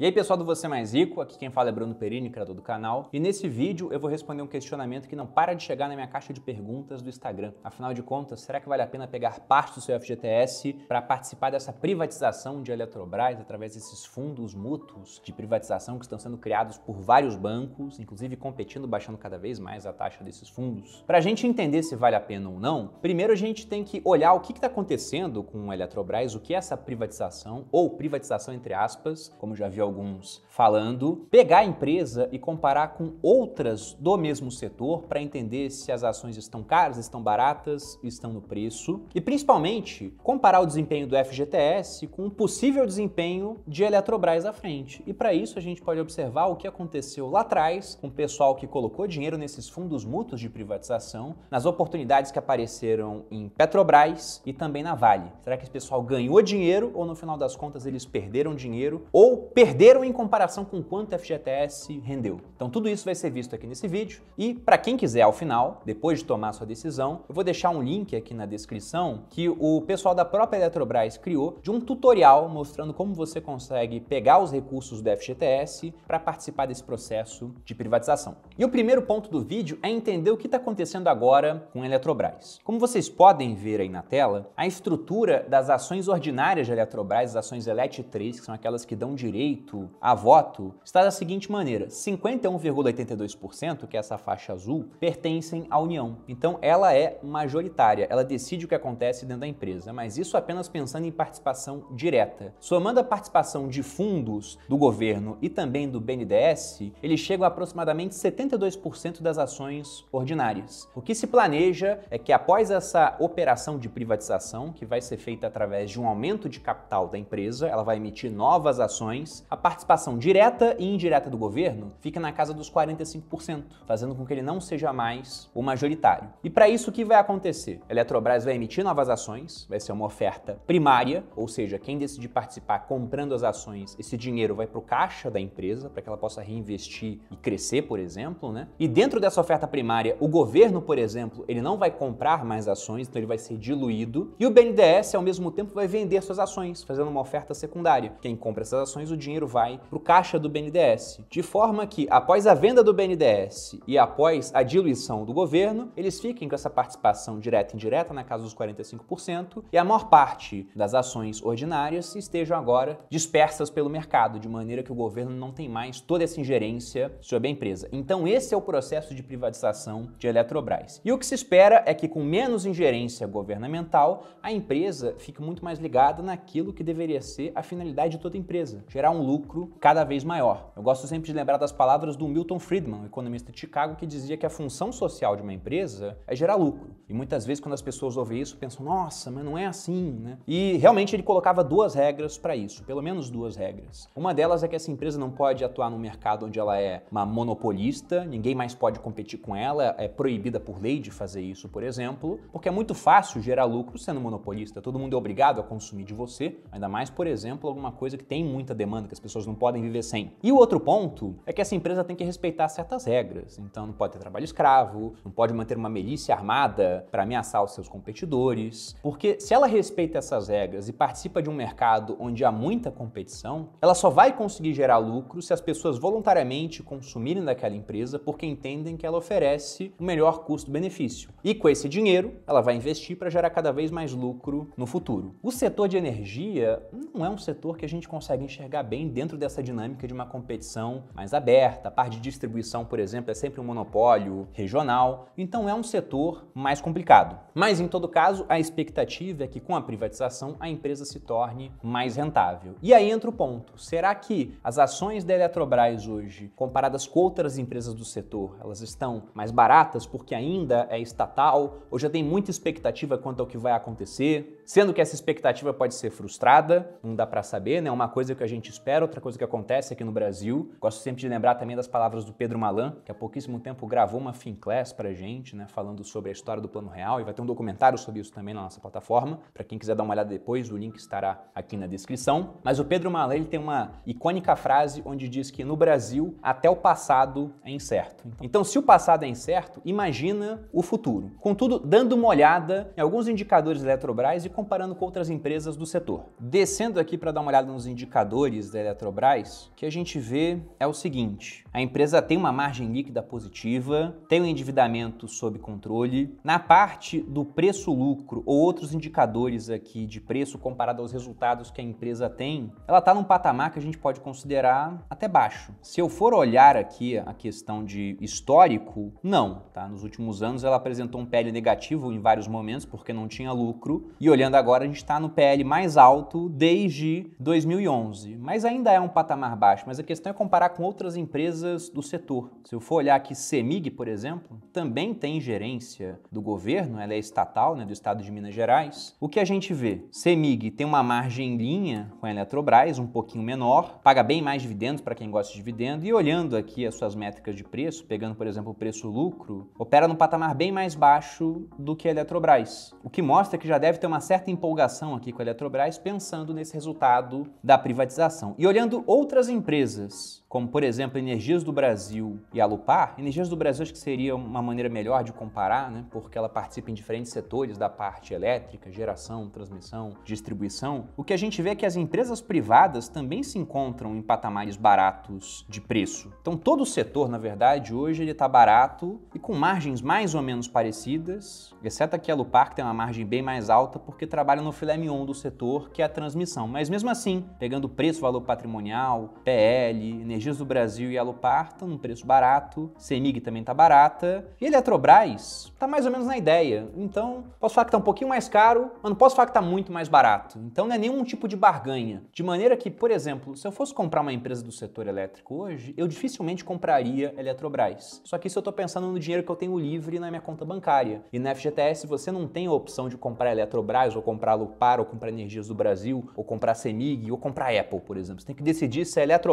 E aí pessoal do Você Mais Rico, aqui quem fala é Bruno Perini, criador do canal, e nesse vídeo eu vou responder um questionamento que não para de chegar na minha caixa de perguntas do Instagram. Afinal de contas, será que vale a pena pegar parte do seu FGTS para participar dessa privatização de Eletrobras através desses fundos mútuos de privatização que estão sendo criados por vários bancos, inclusive competindo, baixando cada vez mais a taxa desses fundos? Para a gente entender se vale a pena ou não, primeiro a gente tem que olhar o que está acontecendo com o Eletrobras, o que é essa privatização, ou privatização entre aspas, como já viu alguns falando, pegar a empresa e comparar com outras do mesmo setor para entender se as ações estão caras, estão baratas, estão no preço e principalmente comparar o desempenho do FGTS com o possível desempenho de Eletrobras à frente. E para isso a gente pode observar o que aconteceu lá atrás com o pessoal que colocou dinheiro nesses fundos mútuos de privatização, nas oportunidades que apareceram em Petrobras e também na Vale. Será que esse pessoal ganhou dinheiro ou no final das contas eles perderam dinheiro ou perderam perderam em comparação com quanto FGTS rendeu. Então tudo isso vai ser visto aqui nesse vídeo e para quem quiser ao final, depois de tomar sua decisão, eu vou deixar um link aqui na descrição que o pessoal da própria Eletrobras criou de um tutorial mostrando como você consegue pegar os recursos do FGTS para participar desse processo de privatização. E o primeiro ponto do vídeo é entender o que está acontecendo agora com a Eletrobras. Como vocês podem ver aí na tela, a estrutura das ações ordinárias da Eletrobras, as ações ELET 3, que são aquelas que dão direito direito a voto está da seguinte maneira: 51,82%, que é essa faixa azul, pertencem à União. Então ela é majoritária, ela decide o que acontece dentro da empresa, mas isso apenas pensando em participação direta. Somando a participação de fundos do governo e também do BNDES, eles chegam a aproximadamente 72% das ações ordinárias. O que se planeja é que após essa operação de privatização, que vai ser feita através de um aumento de capital da empresa, ela vai emitir novas ações, a participação direta e indireta do governo fica na casa dos 45%, fazendo com que ele não seja mais o majoritário. E para isso, o que vai acontecer? A Eletrobras vai emitir novas ações, vai ser uma oferta primária, ou seja, quem decidir participar comprando as ações, esse dinheiro vai para o caixa da empresa, para que ela possa reinvestir e crescer, por exemplo. Né? E dentro dessa oferta primária, o governo, por exemplo, ele não vai comprar mais ações, então ele vai ser diluído. E o BNDES, ao mesmo tempo, vai vender suas ações, fazendo uma oferta secundária. Quem compra essas ações, o dinheiro dinheiro vai para o caixa do BNDES. De forma que, após a venda do BNDES e após a diluição do governo, eles fiquem com essa participação direta e indireta na casa dos 45% e a maior parte das ações ordinárias estejam agora dispersas pelo mercado, de maneira que o governo não tem mais toda essa ingerência sobre a empresa. Então, esse é o processo de privatização de Eletrobras. E o que se espera é que, com menos ingerência governamental, a empresa fique muito mais ligada naquilo que deveria ser a finalidade de toda empresa: gerar um lucro cada vez maior. Eu gosto sempre de lembrar das palavras do Milton Friedman, economista de Chicago, que dizia que a função social de uma empresa é gerar lucro. E muitas vezes, quando as pessoas ouvem isso, pensam, nossa, mas não é assim, né? E realmente ele colocava duas regras para isso, pelo menos duas regras. Uma delas é que essa empresa não pode atuar num mercado onde ela é uma monopolista, ninguém mais pode competir com ela, é proibida por lei de fazer isso, por exemplo, porque é muito fácil gerar lucro sendo monopolista, todo mundo é obrigado a consumir de você, ainda mais, por exemplo, alguma coisa que tem muita demanda, que as pessoas não podem viver sem. E o outro ponto é que essa empresa tem que respeitar certas regras. Então não pode ter trabalho escravo, não pode manter uma milícia armada para ameaçar os seus competidores, porque se ela respeita essas regras e participa de um mercado onde há muita competição, ela só vai conseguir gerar lucro se as pessoas voluntariamente consumirem daquela empresa porque entendem que ela oferece o melhor custo-benefício. E com esse dinheiro, ela vai investir para gerar cada vez mais lucro no futuro. O setor de energia não é um setor que a gente consegue enxergar bem dentro dessa dinâmica de uma competição mais aberta. A parte de distribuição, por exemplo, é sempre um monopólio regional, então é um setor mais complicado. Mas em todo caso, a expectativa é que com a privatização a empresa se torne mais rentável. E aí entra o ponto: será que as ações da Eletrobras hoje, comparadas com outras empresas do setor, elas estão mais baratas porque ainda é estatal ou já tem muita expectativa quanto ao que vai acontecer? Sendo que essa expectativa pode ser frustrada, não dá para saber, né? Uma coisa que a gente espera Galera, outra coisa que acontece aqui no Brasil, gosto sempre de lembrar também das palavras do Pedro Malan, que há pouquíssimo tempo gravou uma Finclass pra gente, né, falando sobre a história do Plano Real, e vai ter um documentário sobre isso também na nossa plataforma. Para quem quiser dar uma olhada depois, o link estará aqui na descrição. Mas o Pedro Malan, ele tem uma icônica frase onde diz que no Brasil, até o passado é incerto. Então, se o passado é incerto, imagina o futuro. Contudo, dando uma olhada em alguns indicadores da Eletrobras e comparando com outras empresas do setor. Descendo aqui para dar uma olhada nos indicadores da Eletrobras, que a gente vê é o seguinte: a empresa tem uma margem líquida positiva, tem um endividamento sob controle. Na parte do preço-lucro ou outros indicadores aqui de preço comparado aos resultados que a empresa tem, ela está num patamar que a gente pode considerar até baixo. Se eu for olhar aqui a questão de histórico, não. Tá? Nos últimos anos ela apresentou um PL negativo em vários momentos porque não tinha lucro. E olhando agora, a gente está no PL mais alto desde 2011. Mas ainda é um patamar baixo, mas a questão é comparar com outras empresas do setor. Se eu for olhar aqui Semig, por exemplo, também tem gerência do governo, ela é estatal, né, do estado de Minas Gerais. O que a gente vê? Semig tem uma margem em linha com a Eletrobras, um pouquinho menor, paga bem mais dividendos para quem gosta de dividendo e olhando aqui as suas métricas de preço, pegando, por exemplo, o preço-lucro, opera num patamar bem mais baixo do que a Eletrobras. O que mostra que já deve ter uma certa empolgação aqui com a Eletrobras pensando nesse resultado da privatização e olhando outras empresas como por exemplo Energias do Brasil e Alupar, Energias do Brasil acho que seria uma maneira melhor de comparar, né? porque ela participa em diferentes setores da parte elétrica, geração, transmissão, distribuição. O que a gente vê é que as empresas privadas também se encontram em patamares baratos de preço. Então todo o setor, na verdade, hoje ele está barato e com margens mais ou menos parecidas, exceto aqui a Alupar que tem uma margem bem mais alta porque trabalha no filé mignon do setor, que é a transmissão. Mas mesmo assim, pegando preço, valor patrimonial, PL, energia Energias do Brasil e a Aluparta, tá num preço barato, CEMIG também está barata, e a Eletrobras está mais ou menos na ideia. Então, posso falar que está um pouquinho mais caro, mas não posso falar que está muito mais barato. Então, não é nenhum tipo de barganha. De maneira que, por exemplo, se eu fosse comprar uma empresa do setor elétrico hoje, eu dificilmente compraria Eletrobras. Só que isso eu estou pensando no dinheiro que eu tenho livre na minha conta bancária. E na FGTS você não tem a opção de comprar Eletrobras, ou comprar Lupar, ou comprar Energias do Brasil, ou comprar CEMIG, ou comprar Apple, por exemplo. Você tem que decidir se é Eletrobras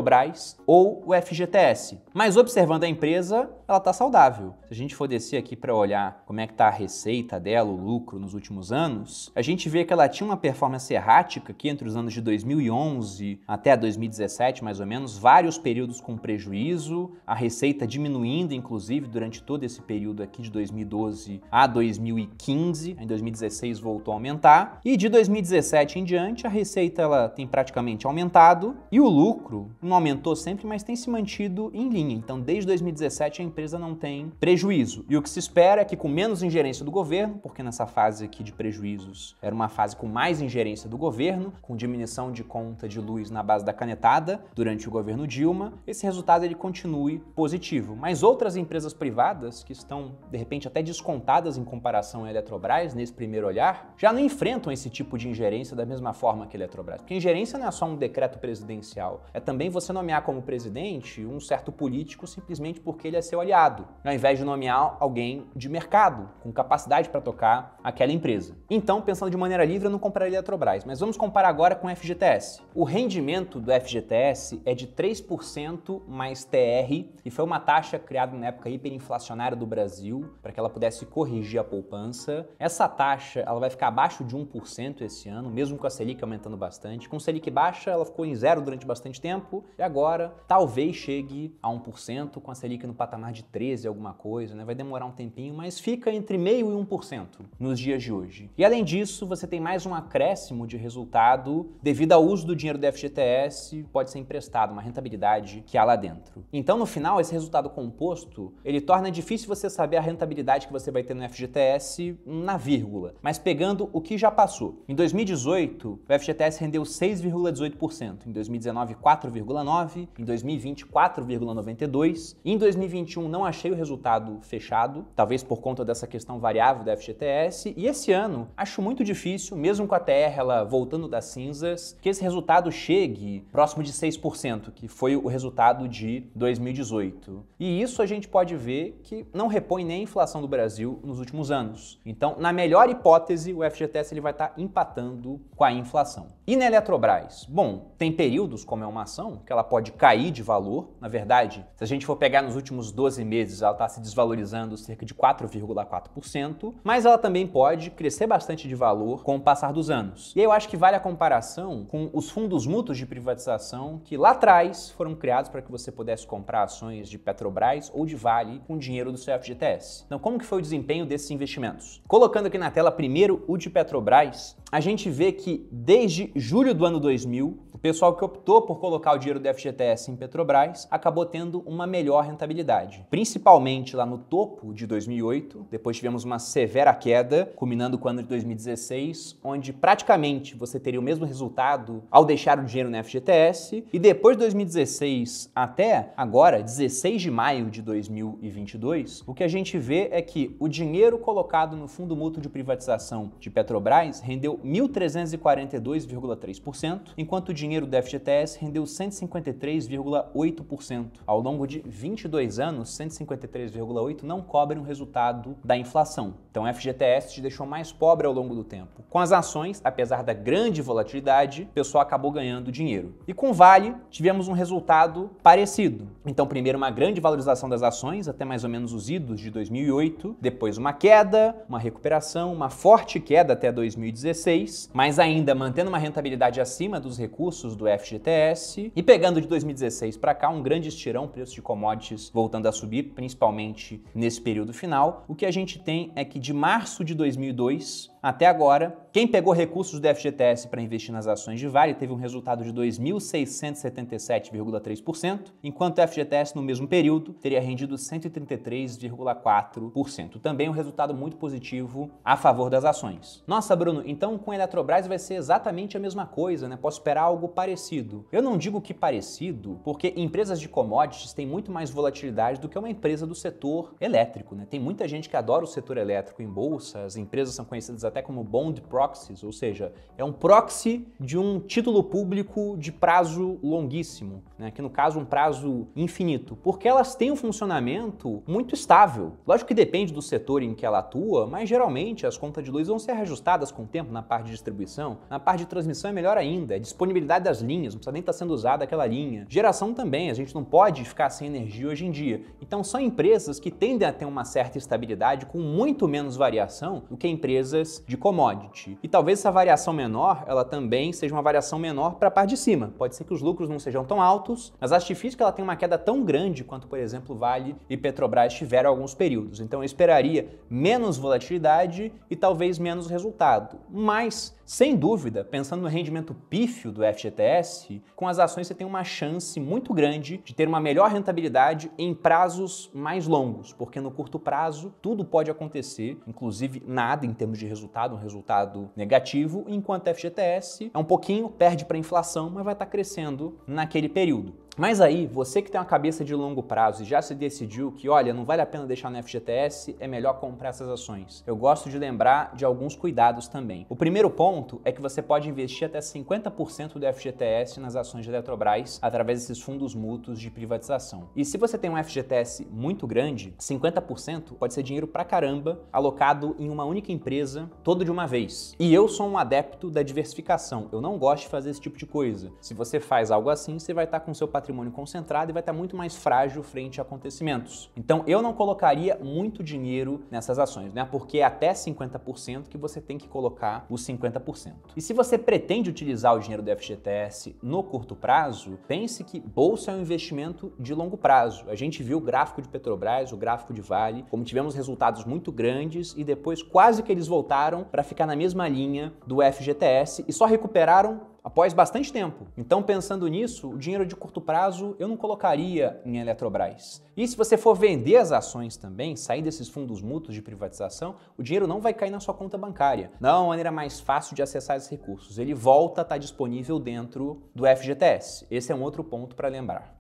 ou ou o FGTS. Mas observando a empresa, ela está saudável. Se a gente for descer aqui para olhar como é que está a receita dela, o lucro nos últimos anos, a gente vê que ela tinha uma performance errática aqui entre os anos de 2011 até 2017, mais ou menos, vários períodos com prejuízo, a receita diminuindo, inclusive, durante todo esse período aqui de 2012 a 2015. Em 2016 voltou a aumentar e de 2017 em diante a receita ela tem praticamente aumentado e o lucro não aumentou sempre mas tem se mantido em linha. Então, desde 2017, a empresa não tem prejuízo. E o que se espera é que, com menos ingerência do governo, porque nessa fase aqui de prejuízos era uma fase com mais ingerência do governo, com diminuição de conta de luz na base da canetada durante o governo Dilma, esse resultado ele continue positivo. Mas outras empresas privadas, que estão de repente até descontadas em comparação à Eletrobras nesse primeiro olhar, já não enfrentam esse tipo de ingerência da mesma forma que a Eletrobras. Porque ingerência não é só um decreto presidencial, é também você nomear como presidente presidente um certo político simplesmente porque ele é seu aliado, ao invés de nomear alguém de mercado, com capacidade para tocar aquela empresa. Então, pensando de maneira livre, eu não compraria a Eletrobras, mas vamos comparar agora com o FGTS. O rendimento do FGTS é de 3% mais TR, e foi uma taxa criada na época hiperinflacionária do Brasil, para que ela pudesse corrigir a poupança. Essa taxa ela vai ficar abaixo de 1% esse ano, mesmo com a Selic aumentando bastante. Com a Selic baixa, ela ficou em zero durante bastante tempo, e agora Talvez chegue a 1%, com a Selic no patamar de 13, alguma coisa, né? Vai demorar um tempinho, mas fica entre meio e 1% nos dias de hoje. E além disso, você tem mais um acréscimo de resultado devido ao uso do dinheiro do FGTS, pode ser emprestado, uma rentabilidade que há lá dentro. Então, no final, esse resultado composto, ele torna difícil você saber a rentabilidade que você vai ter no FGTS na vírgula, mas pegando o que já passou. Em 2018, o FGTS rendeu 6,18%, em 2019 4,9%, em 2020 4,92. Em 2021 não achei o resultado fechado, talvez por conta dessa questão variável da FGTS. E esse ano acho muito difícil, mesmo com a TR ela voltando das cinzas, que esse resultado chegue próximo de 6%, que foi o resultado de 2018. E isso a gente pode ver que não repõe nem a inflação do Brasil nos últimos anos. Então, na melhor hipótese, o FGTS ele vai estar tá empatando com a inflação. E na Eletrobras? Bom, tem períodos, como é uma ação, que ela pode cair cair de valor. Na verdade, se a gente for pegar nos últimos 12 meses, ela está se desvalorizando cerca de 4,4%, mas ela também pode crescer bastante de valor com o passar dos anos. E aí eu acho que vale a comparação com os fundos mútuos de privatização que lá atrás foram criados para que você pudesse comprar ações de Petrobras ou de Vale com dinheiro do seu FGTS. Então, como que foi o desempenho desses investimentos? Colocando aqui na tela primeiro o de Petrobras, a gente vê que desde julho do ano 2000 o pessoal que optou por colocar o dinheiro do FGTS em Petrobras acabou tendo uma melhor rentabilidade, principalmente lá no topo de 2008. Depois tivemos uma severa queda, culminando com o ano de 2016, onde praticamente você teria o mesmo resultado ao deixar o dinheiro no FGTS. E depois de 2016 até agora, 16 de maio de 2022, o que a gente vê é que o dinheiro colocado no Fundo Mútuo de Privatização de Petrobras rendeu 1.342,3%, enquanto o dinheiro dinheiro do FGTS rendeu 153,8%. Ao longo de 22 anos, 153,8% não cobre um resultado da inflação. Então, o FGTS te deixou mais pobre ao longo do tempo. Com as ações, apesar da grande volatilidade, o pessoal acabou ganhando dinheiro. E com o Vale, tivemos um resultado parecido. Então, primeiro, uma grande valorização das ações, até mais ou menos os idos de 2008, depois, uma queda, uma recuperação, uma forte queda até 2016, mas ainda mantendo uma rentabilidade acima dos recursos recursos do FGTS e pegando de 2016 para cá um grande estirão, preço de commodities voltando a subir, principalmente nesse período final. O que a gente tem é que de março de 2002 até agora, quem pegou recursos do FGTS para investir nas ações de Vale teve um resultado de 2.677,3%, enquanto o FGTS no mesmo período teria rendido 133,4%. Também um resultado muito positivo a favor das ações. Nossa, Bruno, então com a Eletrobras vai ser exatamente a mesma coisa, né? Posso esperar algo parecido. Eu não digo que parecido, porque empresas de commodities têm muito mais volatilidade do que uma empresa do setor elétrico, né? Tem muita gente que adora o setor elétrico em bolsa, as empresas são conhecidas até como bond property proxies, ou seja, é um proxy de um título público de prazo longuíssimo, né? que no caso um prazo infinito, porque elas têm um funcionamento muito estável. Lógico que depende do setor em que ela atua, mas geralmente as contas de luz vão ser reajustadas com o tempo na parte de distribuição, na parte de transmissão é melhor ainda, é disponibilidade das linhas, não precisa nem estar tá sendo usada aquela linha. Geração também, a gente não pode ficar sem energia hoje em dia. Então são empresas que tendem a ter uma certa estabilidade com muito menos variação do que empresas de commodity. E talvez essa variação menor, ela também seja uma variação menor para a parte de cima. Pode ser que os lucros não sejam tão altos, mas acho difícil que ela tenha uma queda tão grande quanto, por exemplo, Vale e Petrobras tiveram alguns períodos. Então eu esperaria menos volatilidade e talvez menos resultado. Mas, sem dúvida, pensando no rendimento pífio do FGTS, com as ações você tem uma chance muito grande de ter uma melhor rentabilidade em prazos mais longos, porque no curto prazo tudo pode acontecer, inclusive nada em termos de resultado, um resultado negativo, enquanto FGTS é um pouquinho, perde para inflação, mas vai estar tá crescendo naquele período. Mas aí, você que tem uma cabeça de longo prazo e já se decidiu que, olha, não vale a pena deixar no FGTS, é melhor comprar essas ações. Eu gosto de lembrar de alguns cuidados também. O primeiro ponto é que você pode investir até 50% do FGTS nas ações de Eletrobras através desses fundos mútuos de privatização. E se você tem um FGTS muito grande, 50% pode ser dinheiro pra caramba alocado em uma única empresa todo de uma vez. E eu sou um adepto da diversificação. Eu não gosto de fazer esse tipo de coisa. Se você faz algo assim, você vai estar com seu patrimônio patrimônio concentrado e vai estar muito mais frágil frente a acontecimentos. Então eu não colocaria muito dinheiro nessas ações, né? Porque é até 50% que você tem que colocar os 50%. E se você pretende utilizar o dinheiro do FGTS no curto prazo, pense que bolsa é um investimento de longo prazo. A gente viu o gráfico de Petrobras, o gráfico de Vale, como tivemos resultados muito grandes e depois quase que eles voltaram para ficar na mesma linha do FGTS e só recuperaram após bastante tempo. Então, pensando nisso, o dinheiro de curto prazo eu não colocaria em Eletrobras. E se você for vender as ações também, sair desses fundos mútuos de privatização, o dinheiro não vai cair na sua conta bancária. Não é uma maneira mais fácil de acessar esses recursos. Ele volta a estar disponível dentro do FGTS. Esse é um outro ponto para lembrar.